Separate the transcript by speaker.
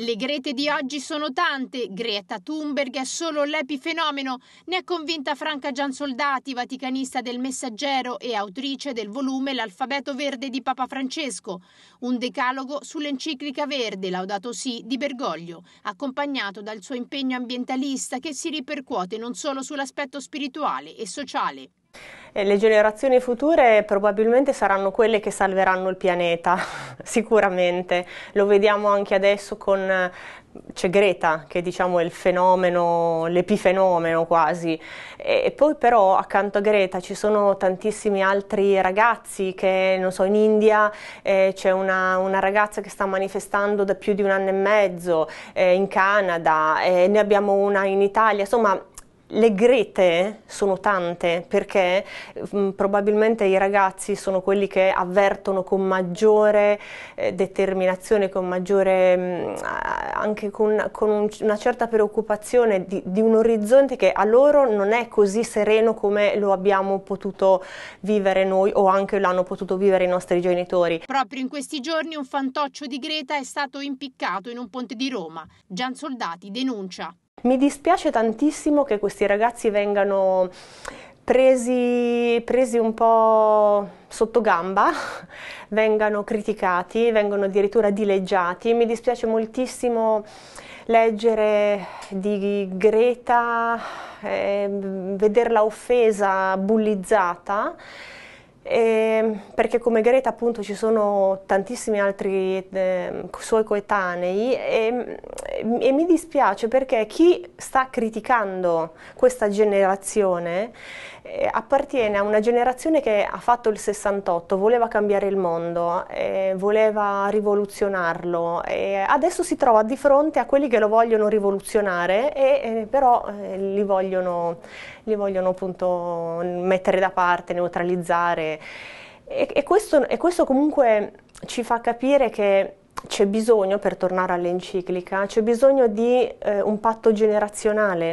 Speaker 1: Le grete di oggi sono tante, Greta Thunberg è solo l'epifenomeno, ne è convinta Franca Giansoldati, vaticanista del Messaggero e autrice del volume L'alfabeto verde di Papa Francesco, un decalogo sull'enciclica verde Laudato sì, di Bergoglio, accompagnato dal suo impegno ambientalista che si ripercuote non solo sull'aspetto spirituale e sociale.
Speaker 2: Eh, le generazioni future probabilmente saranno quelle che salveranno il pianeta, sicuramente. Lo vediamo anche adesso con c'è Greta che diciamo è il fenomeno, l'epifenomeno quasi e poi però accanto a Greta ci sono tantissimi altri ragazzi che non so in India eh, c'è una, una, ragazza che sta manifestando da più di un anno e mezzo eh, in Canada eh, ne abbiamo una in Italia insomma le grete sono tante perché mh, mm, probabilmente i ragazzi sono quelli che avvertono con maggiore eh, determinazione, con maggiore, mh, mm, anche con, con un, una certa preoccupazione di, di, un orizzonte che a loro non è così sereno come lo abbiamo potuto vivere noi o anche l'hanno potuto vivere i nostri genitori.
Speaker 1: Proprio in questi giorni un fantoccio di Greta è stato impiccato in un ponte di Roma. Gian Soldati denuncia.
Speaker 2: Mi dispiace tantissimo che questi ragazzi vengano presi, presi un po' sotto gamba, vengano criticati, vengono addirittura dileggiati. Mi dispiace moltissimo leggere di Greta, eh, vederla offesa, bullizzata. E ehm, perché come Greta appunto ci sono tantissimi altri eh, suoi coetanei e, mm, e, mi dispiace perché chi sta criticando questa generazione eh, appartiene a una generazione che ha fatto il 68, voleva cambiare il mondo, eh, voleva rivoluzionarlo e adesso si trova di fronte a quelli che lo vogliono rivoluzionare e eh, però eh, li vogliono, li vogliono appunto mettere da parte, neutralizzare. E, e, questo, e questo comunque ci fa capire che c'è bisogno, per tornare all'enciclica, c'è bisogno di eh, un patto generazionale.